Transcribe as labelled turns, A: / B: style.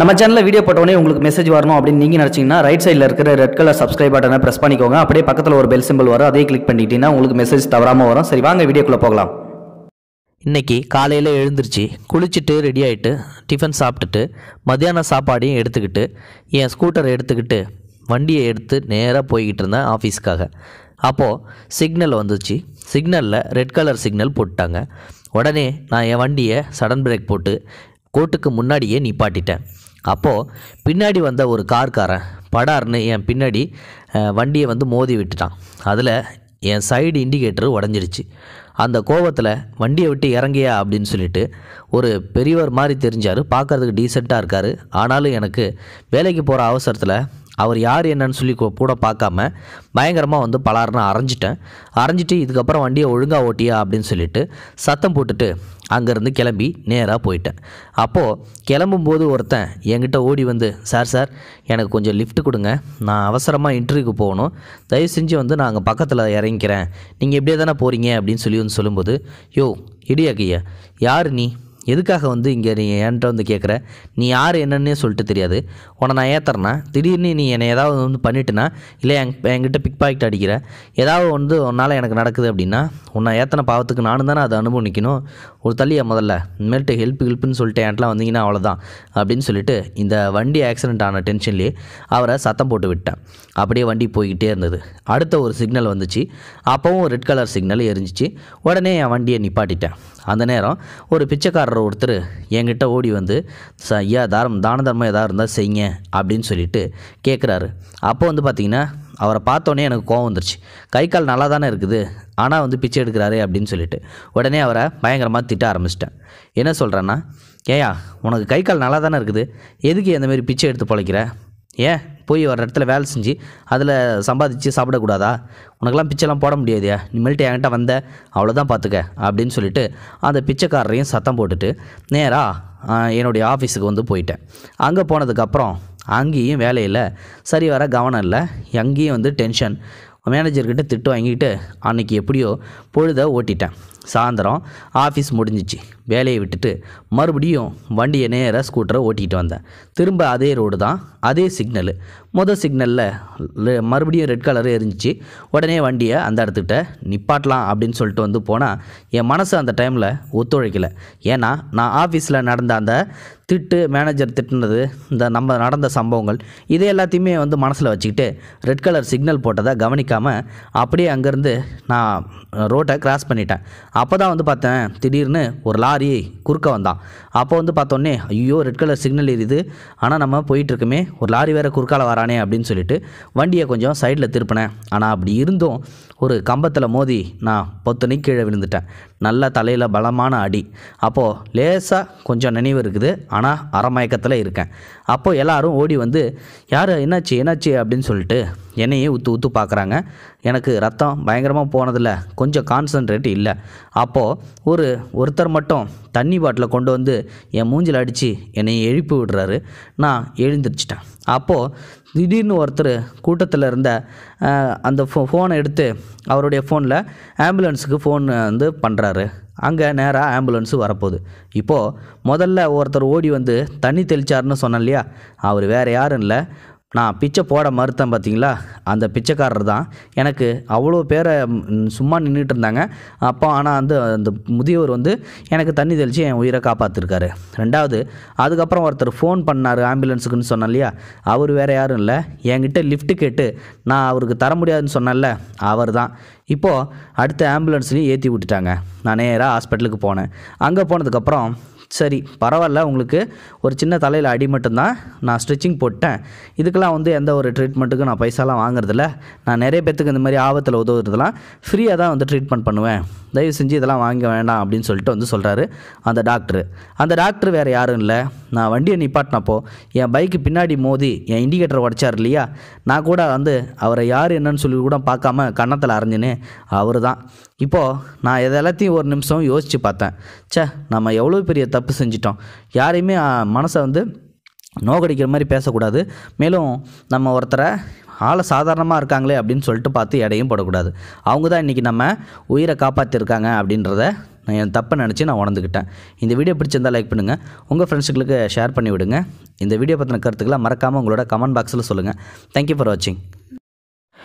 A: நம்ம சேனலில் வீடியோ போட்டோடனே உங்களுக்கு மெசேஜ் வரணும் அப்படின்னு நீங்கள் நினச்சிங்கன்னா ரைட் சைடில் இருக்கிற ரெட் கலர் சப்ஸ்கிரைப் பட்டனை ப்ரெஸ் பண்ணிக்கோங்க அப்படியே பக்கத்தில் ஒரு பெல் சிம்பிள் வரும் அதே கிளிக் பண்ணிட்டீங்கன்னா உங்களுக்கு மெசேஜ் தவறாமல் வரும் சரி வாங்க வீடியோக்குள்ளே போகலாம் இன்றைக்கி காலையில் எழுந்திரிச்சு குளிச்சுட்டு ரெடி ஆகிட்டு டிஃபன் சாப்பிட்டுட்டு மத்தியானம் சாப்பாடையும் எடுத்துக்கிட்டு என் ஸ்கூட்டரை எடுத்துக்கிட்டு வண்டியை எடுத்து நேராக போய்கிட்டு இருந்தேன் ஆஃபீஸ்க்காக அப்போது சிக்னல் வந்துச்சு சிக்னலில் ரெட் கலர் சிக்னல் போட்டுட்டாங்க உடனே நான் என் வண்டியை சடன் பிரேக் போட்டு கோட்டுக்கு முன்னாடியே நிப்பாட்டிட்டேன் அப்போது பின்னாடி வந்த ஒரு கார்காரன் படார்னு என் பின்னாடி வண்டியை வந்து மோதி விட்டுட்டான் அதில் என் சைடு இண்டிகேட்டர் உடஞ்சிருச்சு அந்த கோவத்தில் வண்டியை விட்டு இறங்கியா அப்படின்னு சொல்லிட்டு ஒரு பெரியவர் மாதிரி தெரிஞ்சார் பார்க்குறதுக்கு டீசெண்டாக இருக்கார் ஆனாலும் எனக்கு வேலைக்கு போகிற அவசரத்தில் அவர் யார் என்னன்னு சொல்லி கூட பார்க்காம பயங்கரமாக வந்து பலாருன்னு அரைஞ்சிட்டேன் அரைஞ்சிட்டு இதுக்கப்புறம் வண்டியை ஒழுங்காக ஓட்டியா அப்படின்னு சொல்லிட்டு சத்தம் போட்டுட்டு அங்கேருந்து கிளம்பி நேராக போயிட்டேன் அப்போது கிளம்பும்போது ஒருத்தன் என்கிட்ட ஓடி வந்து சார் சார் எனக்கு கொஞ்சம் லிஃப்ட் கொடுங்க நான் அவசரமாக இன்டர்வியூக்கு போகணும் தயவு செஞ்சு வந்து நான் அங்கே பக்கத்தில் இறங்கிக்கிறேன் நீங்கள் எப்படியே தானே போகிறீங்க அப்படின்னு சொல்லி வந்து சொல்லும்போது யோ இடியாக்கையா யார் நீ எதுக்காக வந்து இங்கே நீ என்கிட்ட வந்து கேட்குற நீ யார் என்னன்னே சொல்லிட்டு தெரியாது உன்னை நான் ஏற்றுறேன்னா திடீர்னு நீ என்னை ஏதாவது வந்து பண்ணிட்டுனா இல்லை என் என்கிட்ட பிக் பாக்கெட் அடிக்கிற ஏதாவது வந்து உன்னால் எனக்கு நடக்குது அப்படின்னா உன்னை ஏற்றின பாவத்துக்கு நானும் தானே அதை அனுபவிக்கணும் ஒரு தள்ளியை முதல்ல இனிமேல்ட்டு ஹெல்ப் ஹெல்ப்னு சொல்லிட்டு என்ட்லாம் வந்தீங்கன்னா அவ்வளோதான் அப்படின்னு சொல்லிட்டு இந்த வண்டி ஆக்சிடென்ட் ஆன டென்ஷன்லேயே அவரை சத்தம் போட்டு விட்டேன் அப்படியே வண்டி போய்கிட்டே இருந்தது அடுத்த ஒரு சிக்னல் வந்துச்சு அப்போவும் ரெட் கலர் சிக்னல் எரிஞ்சிச்சு உடனே என் வண்டியை நிப்பாட்டிட்டேன் அந்த நேரம் ஒரு பிச்சைக்காரர் ஒருத்தர் என்கிட்ட ஓடி வந்து ச ஐயா தாரம் தான தர்மம் ஏதாவது இருந்தால் செய்யுங்க அப்படின்னு சொல்லிட்டு கேட்குறாரு அப்போ வந்து பார்த்திங்கன்னா அவரை பார்த்தோன்னே எனக்கு கோவம் வந்துருச்சு கை கால் நல்லா தானே இருக்குது ஆனால் வந்து பிச்சை எடுக்கிறாரு அப்படின்னு சொல்லிட்டு உடனே அவரை பயங்கரமாக திட்ட ஆரம்பிச்சிட்டேன் என்ன சொல்கிறேன்னா ஏயா உனக்கு கை கால் நல்லா தானே இருக்குது எதுக்கு எந்தமாரி பிச்சை எடுத்து பழைக்கிற ஏன் போய் ஒரு இடத்துல வேலை செஞ்சு அதில் சம்பாதிச்சு சாப்பிடக்கூடாதா உனக்கெல்லாம் பிச்சைலாம் போட முடியாதியா நீ மெல்ட்டு என்கிட்ட வந்த அவ்வளோதான் பார்த்துக்க அப்படின்னு சொல்லிட்டு அந்த பிச்சைக்காரரையும் சத்தம் போட்டுட்டு நேராக என்னுடைய ஆஃபீஸுக்கு வந்து போயிட்டேன் அங்கே போனதுக்கப்புறம் அங்கேயும் வேலையில் சரி வர கவனம் இல்லை எங்கேயும் வந்து டென்ஷன் மேனேஜர்கிட்ட திட்டு வாங்கிக்கிட்டு அன்றைக்கி எப்படியோ பொழுத ஓட்டிட்டேன் சாயந்தரம் ஆஃபீஸ் முடிஞ்சிச்சு வேலையை விட்டுட்டு மறுபடியும் வண்டியை நேராக ஸ்கூட்டரை ஓட்டிகிட்டு வந்தேன் திரும்ப அதே ரோடு தான் அதே சிக்னலு மொதல் சிக்னலில் மறுபடியும் ரெட் கலர் இருந்துச்சு உடனே வண்டியை அந்த இடத்துக்கிட்ட நிப்பாட்டலாம் அப்படின்னு சொல்லிட்டு வந்து போனால் என் மனசு அந்த டைமில் ஒத்துழைக்கலை ஏன்னா நான் ஆஃபீஸில் நடந்த அந்த திட்டு மேனேஜர் திட்டுனது இந்த நம்ம நடந்த சம்பவங்கள் இதை எல்லாத்தையுமே வந்து மனசில் வச்சுக்கிட்டு ரெட் கலர் சிக்னல் போட்டதை கவனிக்காமல் அப்படியே அங்கேருந்து நான் ரோட்டை கிராஸ் பண்ணிட்டேன் அப்போ தான் வந்து பார்த்தேன் திடீர்னு ஒரு லாரி லாரி குறுக்க வந்தான் அப்போ வந்து பார்த்தோன்னே ஐயோ ரெட் கலர் சிக்னல் எரியுது ஆனால் நம்ம போயிட்டுருக்குமே ஒரு லாரி வேறு குறுக்கால வரானே அப்படின்னு சொல்லிட்டு வண்டியை கொஞ்சம் சைடில் திருப்பினேன் ஆனால் அப்படி இருந்தும் ஒரு கம்பத்தில் மோதி நான் பொத்துனி கீழே விழுந்துட்டேன் நல்ல தலையில் பலமான அடி அப்போது லேசாக கொஞ்சம் நினைவு இருக்குது ஆனால் அறமயக்கத்தில் இருக்கேன் அப்போது எல்லோரும் ஓடி வந்து யார் என்னாச்சு என்னாச்சு அப்படின்னு சொல்லிட்டு என்னையே ஊத்து ஊத்து பார்க்குறாங்க எனக்கு ரத்தம் பயங்கரமாக போனதில்ல கொஞ்சம் கான்சன்ட்ரேட் இல்லை அப்போது ஒரு ஒருத்தர் மட்டும் தண்ணி பாட்டில் கொண்டு வந்து என் மூஞ்சில் அடித்து என்னை எழுப்பி விடுறாரு நான் எழுந்திரிச்சிட்டேன் அப்போது திடீர்னு ஒருத்தர் கூட்டத்தில் இருந்த அந்த ஃபோ ஃபோனை எடுத்து அவருடைய ஃபோனில் ஆம்புலன்ஸுக்கு ஃபோன் வந்து பண்ணுறாரு அங்கே நேராக ஆம்புலன்ஸு வரப்போகுது இப்போது முதல்ல ஒருத்தர் ஓடி வந்து தண்ணி தெளிச்சாருன்னு சொன்னேன் இல்லையா அவர் வேறு யாரும் இல்லை நான் பிச்சை போட மறுத்தேன் பார்த்தீங்களா அந்த பிச்சைக்காரர் தான் எனக்கு அவ்வளோ பேரை சும்மா நின்றுட்டு இருந்தாங்க அப்போ ஆனால் வந்து அந்த முதியவர் வந்து எனக்கு தண்ணி தெளித்து என் உயிரை காப்பாற்றிருக்காரு ரெண்டாவது அதுக்கப்புறம் ஒருத்தர் ஃபோன் பண்ணார் ஆம்புலன்ஸுக்குன்னு சொன்னேன் அவர் வேறு யாரும் இல்லை என்கிட்ட லிஃப்ட்டு கேட்டு நான் அவருக்கு தர முடியாதுன்னு சொன்னேன்ல அவர் தான் இப்போது அடுத்த ஆம்புலன்ஸ்லேயும் ஏற்றி விட்டுட்டாங்க நான் நேராக ஹாஸ்பிட்டலுக்கு போனேன் அங்கே போனதுக்கப்புறம் சரி பரவாயில்ல உங்களுக்கு ஒரு சின்ன தலையில் அடி மட்டும்தான் நான் ஸ்டிச்சிங் போட்டேன் இதுக்கெல்லாம் வந்து எந்த ஒரு ட்ரீட்மெண்ட்டுக்கும் நான் பைசாலாம் வாங்குறதில்ல நான் நிறைய பேர்த்துக்கு இந்த மாதிரி ஆபத்தில் உதவுறதுலாம் ஃப்ரீயாக தான் வந்து ட்ரீட்மெண்ட் பண்ணுவேன் தயவு செஞ்சு இதெல்லாம் வாங்க வேண்டாம் அப்படின்னு சொல்லிட்டு வந்து சொல்கிறாரு அந்த டாக்டர் அந்த டாக்டர் வேறு யாரும் இல்லை நான் வண்டியை நிப்பாட்டினப்போ என் பைக்கு பின்னாடி மோதி என் இண்டிகேட்டர் உடச்சார் இல்லையா நான் கூட வந்து அவரை யார் என்னன்னு சொல்லி கூட பார்க்காம கன்னத்தில் அரைஞ்சினே அவர் தான் இப்போது நான் எல்லாத்தையும் ஒரு நிமிஷம் யோசித்து பார்த்தேன் சே நம்ம எவ்வளோ பெரிய தப்பு செஞ்சிட்டோம் யாரையுமே மனசை வந்து நோகடிக்கிற மாதிரி பேசக்கூடாது மேலும் நம்ம ஒருத்தரை ஆளை சாதாரணமாக இருக்காங்களே அப்படின்னு சொல்லிட்டு பார்த்து எடையும் போடக்கூடாது அவங்க தான் இன்றைக்கி நம்ம உயிரை காப்பாற்றிருக்காங்க அப்படின்றத நான் என் தப்பை நினச்சி நான் உணர்ந்துக்கிட்டேன் இந்த வீடியோ பிடிச்சிருந்தால் லைக் பண்ணுங்கள் உங்கள் ஃப்ரெண்ட்ஸுங்களுக்கு ஷேர் பண்ணி விடுங்க இந்த வீடியோ பற்றின கருத்துக்கெல்லாம் மறக்காமல் உங்களோட கமெண்ட் பாக்ஸில் சொல்லுங்கள் தேங்க்யூ ஃபார் வாட்சிங்